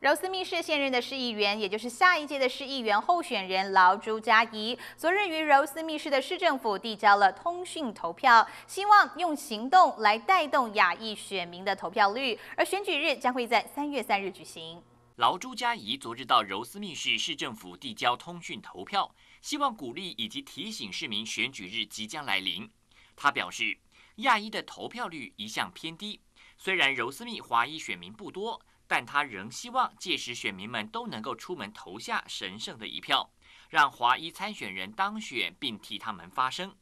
柔斯密市现任的市议员，也就是下一届的市议员候选人劳朱嘉怡，昨日于柔斯密市的市政府递交了通讯投票，希望用行动来带动亚裔选民的投票率。而选举日将会在三月三日举行。劳朱嘉怡昨日到柔斯密市市政府递交通讯投票，希望鼓励以及提醒市民选举日即将来临。他表示，亚裔的投票率一向偏低，虽然柔斯密华裔选民不多。但他仍希望届时选民们都能够出门投下神圣的一票，让华裔参选人当选并替他们发声。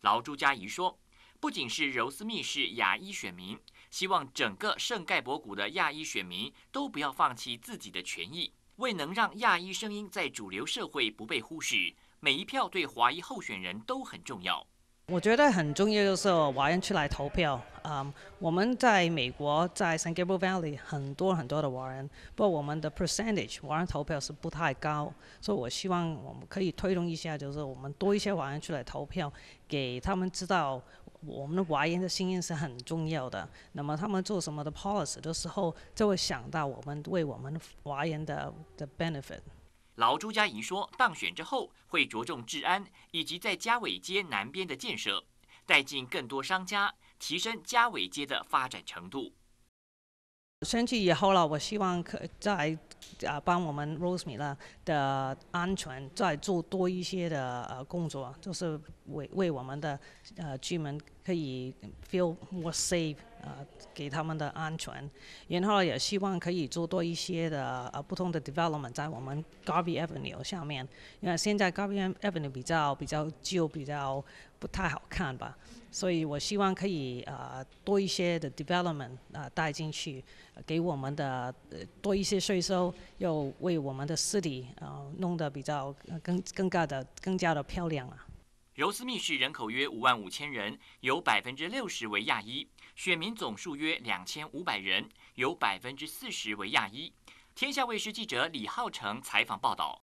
劳朱嘉怡说：“不仅是柔斯密是亚裔选民，希望整个圣盖博谷的亚裔选民都不要放弃自己的权益。为能让亚裔声音在主流社会不被忽视，每一票对华裔候选人都很重要。”我觉得很重要就是华人出来投票。嗯，我们在美国在 San Gabriel Valley 很多很多的华人，不过我们的 percentage 华人投票是不太高，所以我希望我们可以推动一下，就是我们多一些华人出来投票，给他们知道我们的华人的声音是很重要的。那么他们做什么的 policy 的时候，就会想到我们为我们华人的的 benefit。劳朱家怡说，当选之后会着重治安，以及在嘉伟街南边的建设，带进更多商家，提升嘉伟街的发展程度。上去以后了，我希望可再啊帮我们 r o s e m i r 的安全再做多一些的呃工作，就是为为我们的呃居民可以 feel more safe。呃，给他们的安全，然后也希望可以做多一些的呃不同的 development 在我们 g v e y Avenue 下面，因为现在 g v e y Avenue 比较比较旧，比较不太好看吧，所以我希望可以呃多一些的 development 啊带进去，给我们的呃、多一些税收，又为我们的 city 啊弄得比较更更加的更加的漂亮啊。柔斯密市人口约五万五千人，有百分之六十为亚裔；选民总数约两千五百人，有百分之四十为亚裔。天下卫视记者李浩成采访报道。